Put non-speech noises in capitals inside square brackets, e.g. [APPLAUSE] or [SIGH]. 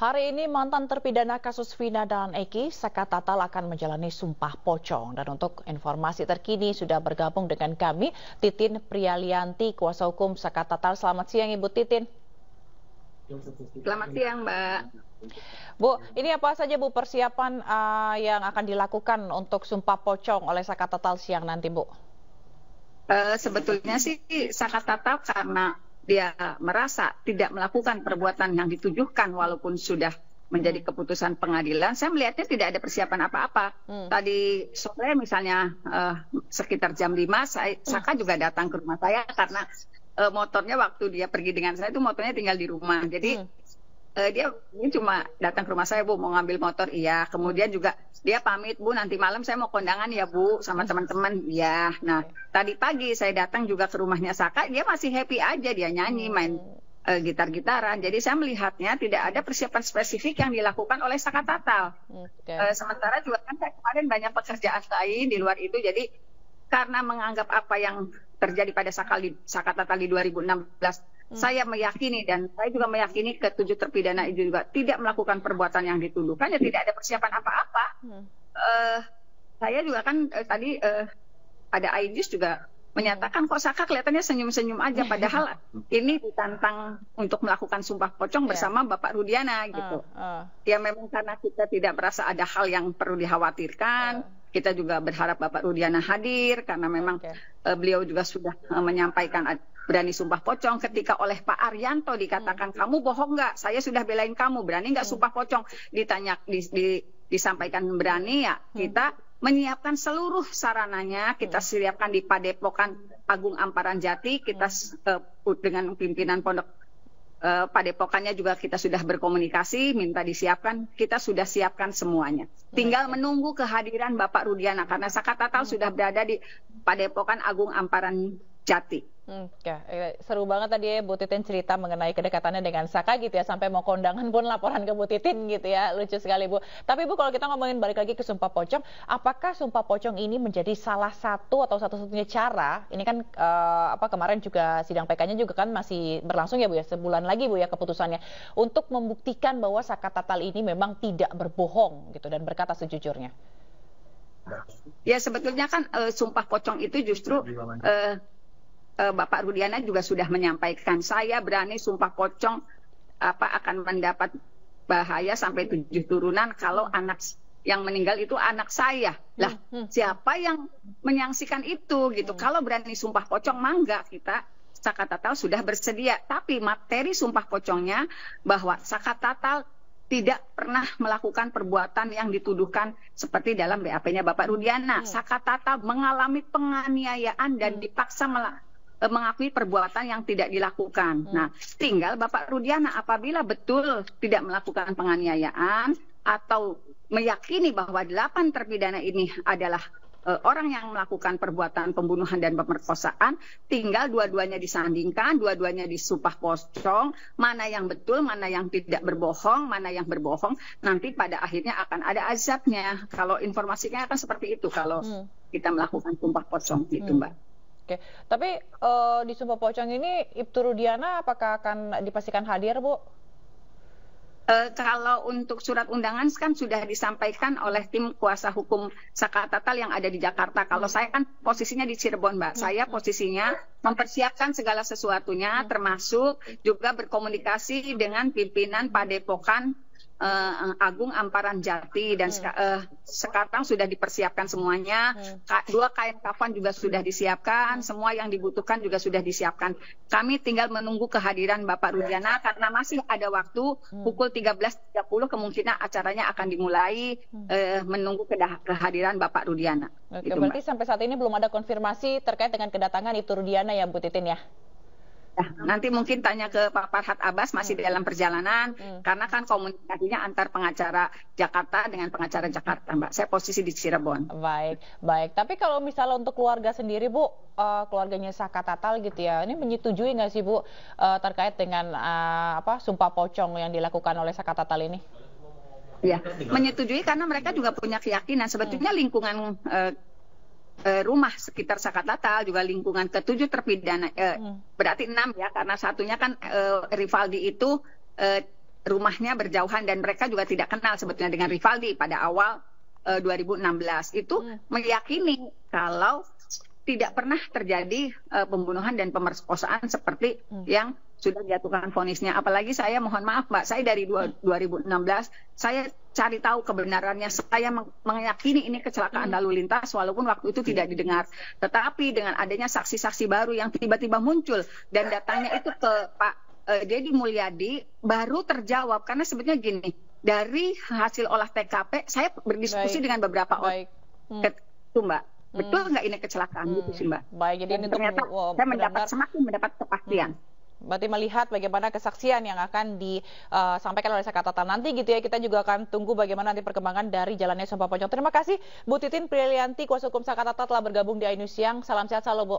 Hari ini mantan terpidana kasus Vina dan Eki, Saka Tatal akan menjalani sumpah pocong. Dan untuk informasi terkini sudah bergabung dengan kami, Titin Priyalianti, kuasa hukum Saka Tatal. Selamat siang Ibu Titin. Selamat siang Mbak. Bu, ini apa saja Bu persiapan uh, yang akan dilakukan untuk sumpah pocong oleh Saka Tatal siang nanti Bu? Uh, sebetulnya sih Saka Tatal karena dia merasa tidak melakukan perbuatan yang ditujukan walaupun sudah menjadi hmm. keputusan pengadilan, saya melihatnya tidak ada persiapan apa-apa. Hmm. Tadi sore misalnya uh, sekitar jam 5, saya, hmm. Saka juga datang ke rumah saya karena uh, motornya waktu dia pergi dengan saya itu motornya tinggal di rumah. Jadi hmm uh, dia ini cuma datang ke rumah saya bu mau ngambil motor iya kemudian juga dia pamit bu nanti malam saya mau kondangan ya bu sama teman-teman iya nah tadi pagi saya datang juga ke rumahnya Saka dia masih happy aja dia nyanyi hmm. main uh, gitar-gitaran jadi saya melihatnya tidak ada persiapan spesifik yang dilakukan oleh Saka Tatal okay. uh, eh, sementara juga kan saya kemarin banyak pekerjaan lain di luar itu jadi karena menganggap apa yang terjadi pada Saka, Saka Tatal di 2016 Hmm. saya meyakini dan saya juga meyakini ketujuh terpidana itu juga tidak melakukan perbuatan yang dituduhkan ya hmm. tidak ada persiapan apa-apa. Hmm. Uh, saya juga kan uh, tadi uh, ada Aidis juga menyatakan kok Saka kelihatannya senyum-senyum aja [LAUGHS] padahal ini ditantang untuk melakukan sumpah pocong iya. bersama Bapak Rudiana gitu. Uh, uh. Ya memang karena kita tidak merasa ada hal yang perlu dikhawatirkan. Uh kita juga berharap Bapak Rudiana hadir karena memang okay. uh, eh, beliau juga sudah uh, menyampaikan berani sumpah pocong ketika oleh Pak Aryanto dikatakan hmm. kamu bohong nggak saya sudah belain kamu berani nggak hmm. sumpah pocong ditanya di, di, disampaikan berani ya hmm. kita menyiapkan seluruh sarananya kita hmm. siapkan di Padepokan Agung Amparan Jati kita uh, dengan pimpinan Pondok eh, padepokannya juga kita sudah berkomunikasi, minta disiapkan, kita sudah siapkan semuanya. Tinggal menunggu kehadiran Bapak Rudiana karena Sakatatal hmm. sudah berada di Padepokan Agung Amparan Jati. Oke, okay. Eh, seru banget tadi ya Bu Titin cerita mengenai kedekatannya dengan Saka gitu ya sampai mau kondangan pun laporan ke Bu Titin gitu ya. Lucu sekali Bu. Tapi Bu kalau kita ngomongin balik lagi ke Sumpah Pocong, apakah Sumpah Pocong ini menjadi salah satu atau satu-satunya cara? Ini kan uh, apa kemarin juga sidang PK-nya juga kan masih berlangsung ya Bu ya, sebulan lagi Bu ya keputusannya untuk membuktikan bahwa Saka Tatal ini memang tidak berbohong gitu dan berkata sejujurnya. Ya sebetulnya kan uh, Sumpah Pocong itu justru uh, uh, Bapak Rudiana juga sudah menyampaikan saya berani sumpah pocong apa akan mendapat bahaya sampai tujuh turunan kalau anak yang meninggal itu anak saya lah hmm, hmm. siapa yang menyaksikan itu gitu hmm. kalau berani sumpah pocong mangga kita Sakatatal sudah bersedia tapi materi sumpah pocongnya bahwa Sakatatal tidak pernah melakukan perbuatan yang dituduhkan seperti dalam BAP-nya Bapak Rudiana. Hmm. Sakatatal mengalami penganiayaan dan dipaksa mengakui perbuatan yang tidak dilakukan. Hmm. Nah, tinggal Bapak Rudiana apabila betul tidak melakukan penganiayaan atau meyakini bahwa delapan terpidana ini adalah e, orang yang melakukan perbuatan pembunuhan dan pemerkosaan, tinggal dua-duanya disandingkan, dua-duanya disupah pocong, mana yang betul, mana yang tidak berbohong, mana yang berbohong, nanti pada akhirnya akan ada azabnya. Kalau informasinya akan seperti itu kalau hmm. kita melakukan sumpah pocong gitu, hmm. Mbak. Oke, tapi uh, di Sumpah Pocong ini Ibtu Rudiana apakah akan dipastikan hadir, Bu? Eh, kalau untuk surat undangan kan sudah disampaikan oleh tim kuasa hukum Saka Tatal yang ada di Jakarta. Kalau hmm. saya kan posisinya di Cirebon, Mbak. Hmm. Saya posisinya mempersiapkan segala sesuatunya, hmm. termasuk juga berkomunikasi dengan pimpinan Padepokan uh, Agung Amparan Jati dan hmm. uh, sekarang sudah dipersiapkan semuanya. Hmm. dua kain kafan juga sudah disiapkan, hmm. semua yang dibutuhkan juga sudah disiapkan. Kami tinggal menunggu kehadiran Bapak hmm. Rudiana karena masih ada waktu hmm. pukul 13.30 kemungkinan acaranya akan dimulai hmm. uh, menunggu kehadiran Bapak Rudiana. Oke, gitu, berarti Mbak. sampai saat ini belum ada konfirmasi terkait dengan kedatangan itu Rudiana ya Bu Titin ya? Nah, nanti mungkin tanya ke Pak Farhat Abbas masih hmm. dalam perjalanan hmm. karena kan komunikasinya antar pengacara Jakarta dengan pengacara Jakarta, Mbak. Saya posisi di Cirebon. Baik, baik. Tapi kalau misalnya untuk keluarga sendiri, Bu, uh, keluarganya Saka Tatal gitu ya, ini menyetujui nggak sih, Bu, uh, terkait dengan uh, apa sumpah pocong yang dilakukan oleh Saka Tatal ini? Ya, menyetujui karena mereka juga punya keyakinan. Sebetulnya hmm. lingkungan uh, Eh, rumah sekitar Sakat juga lingkungan ketujuh terpidana eh, hmm. berarti enam ya karena satunya kan eh, Rivaldi itu eh, rumahnya berjauhan dan mereka juga tidak kenal sebetulnya dengan Rivaldi pada awal eh, 2016 itu hmm. meyakini kalau tidak pernah terjadi eh, pembunuhan dan pemerkosaan seperti hmm. yang sudah dijatuhkan vonisnya apalagi saya mohon maaf Mbak saya dari dua, 2016 hmm. saya cari tahu kebenarannya. Saya meyakini ini kecelakaan hmm. lalu lintas walaupun waktu itu tidak iya. didengar. Tetapi dengan adanya saksi-saksi baru yang tiba-tiba muncul dan datangnya itu ke Pak uh, Deddy Mulyadi baru terjawab karena sebetulnya gini, dari hasil olah TKP saya berdiskusi Baik. dengan beberapa orang. Hmm. Itu Mbak. Betul hmm. nggak hmm. ini kecelakaan hmm. gitu sih hmm. Mbak? Baik, jadi dan ini ternyata untuk, saya mendapat semakin mendapat kepastian. Hmm berarti melihat bagaimana kesaksian yang akan disampaikan oleh Sakatatan nanti gitu ya. Kita juga akan tunggu bagaimana nanti perkembangan dari jalannya Sumpah Pocong. Terima kasih Bu Titin Prilianti, kuasa hukum Sakatatan telah bergabung di Ainu Siang. Salam sehat selalu Bu.